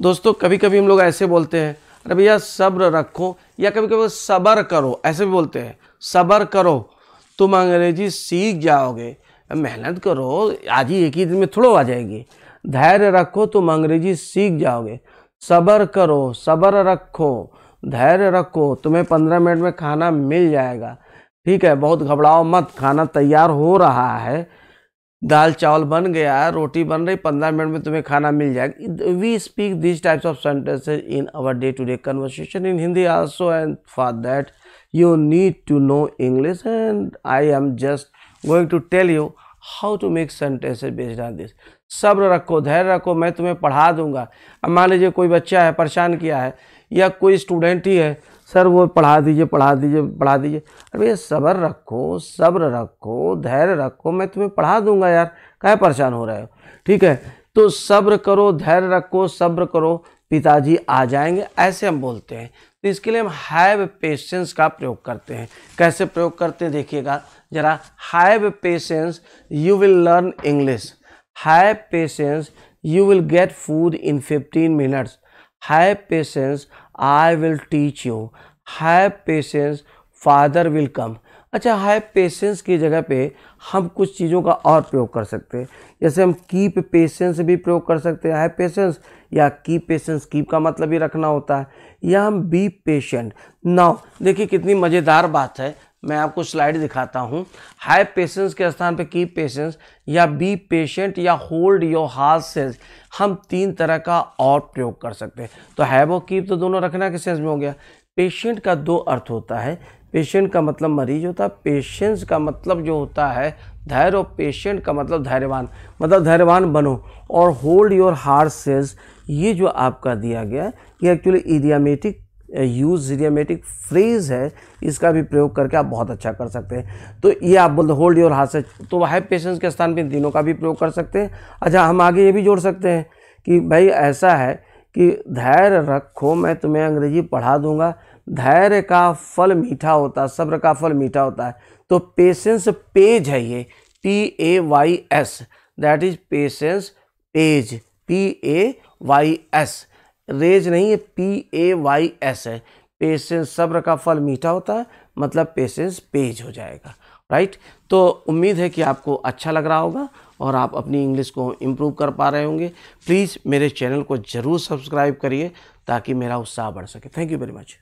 दोस्तों कभी कभी हम लोग ऐसे बोलते हैं अरे भैया सब्र रखो या कभी कभी सबर करो ऐसे भी बोलते हैं सबर करो तुम तो अंग्रेजी सीख जाओगे मेहनत करो आज ही एक ही दिन में थोड़ो आ जाएगी धैर्य रखो तुम तो अंग्रेजी सीख जाओगे सबर करो सबर रखो धैर्य रखो तुम्हें पंद्रह मिनट में खाना मिल जाएगा ठीक है बहुत घबराओ मत खाना तैयार हो रहा है दाल चावल बन गया रोटी बन रही पंद्रह मिनट में तुम्हें खाना मिल जाएगा we speak this types of sentences in our day to day conversation in Hindi also and for that you need to know English and I am just going to tell you how to make sentences based on this सब्र रखो धैर्य रखो मैं तुम्हें पढ़ा दूंगा अब मान लीजिए कोई बच्चा है परेशान किया है या कोई स्टूडेंट ही है सर वो पढ़ा दीजिए पढ़ा दीजिए पढ़ा दीजिए अरे भैया सब्र रखो सब्र रखो धैर्य रखो मैं तुम्हें पढ़ा दूंगा यार क्या परेशान हो रहे हो ठीक है तो सब्र करो धैर्य रखो सब्र करो पिताजी आ जाएंगे ऐसे हम बोलते हैं तो इसके लिए हम हैव पेशेंस का प्रयोग करते हैं कैसे प्रयोग करते हैं देखिएगा जरा have patience you will learn English have patience you will get food in 15 minutes have patience I will teach you have patience father will come अच्छा हैव पेशेंस की जगह पे हम कुछ चीज़ों का और प्रयोग कर सकते हैं जैसे हम कीप पेशेंस भी प्रयोग कर सकते हैं हैव पेशेंस या कीप पेशेंस कीप का मतलब ही रखना होता है या हम बी पेशेंट नाउ देखिए कितनी मज़ेदार बात है मैं आपको स्लाइड दिखाता हूँ हाई पेशेंस के स्थान पे की पेशेंस या बी पेशेंट या होल्ड योर हार्ट सेंस हम तीन तरह का और प्रयोग कर सकते हैं तो हैव और कीप तो दोनों रखना के सेंस में हो गया पेशेंट का दो अर्थ होता है पेशेंट का मतलब मरीज होता है पेशेंस का मतलब जो होता है धैर्य और पेशेंट का मतलब धैर्यवान मतलब धैर्यवान बनो और होल्ड योर हार्ट सेल्स ये जो आपका दिया गया ये एक्चुअली इडियामेटिक यूज जीरियामेटिक फ्रेज है इसका भी प्रयोग करके आप बहुत अच्छा कर सकते हैं तो ये आप बोलते होल्ड योर हाथ से तो वह पेशेंस के स्थान पर तीनों का भी प्रयोग कर सकते हैं अच्छा हम आगे ये भी जोड़ सकते हैं कि भाई ऐसा है कि धैर्य रखो मैं तुम्हें अंग्रेजी पढ़ा दूंगा धैर्य का फल मीठा होता है सब्र का फल मीठा होता है तो पेशेंस पेज है ये P A Y S that is patience pays P A Y S raise नहीं है पी ए वाई एस है पेशेंस सब्र का फल मीठा होता है मतलब पेशेंस पेज हो जाएगा राइट तो उम्मीद है कि आपको अच्छा लग रहा होगा और आप अपनी इंग्लिश को इम्प्रूव कर पा रहे होंगे प्लीज़ मेरे चैनल को ज़रूर सब्सक्राइब करिए ताकि मेरा उत्साह बढ़ सके थैंक यू वेरी मच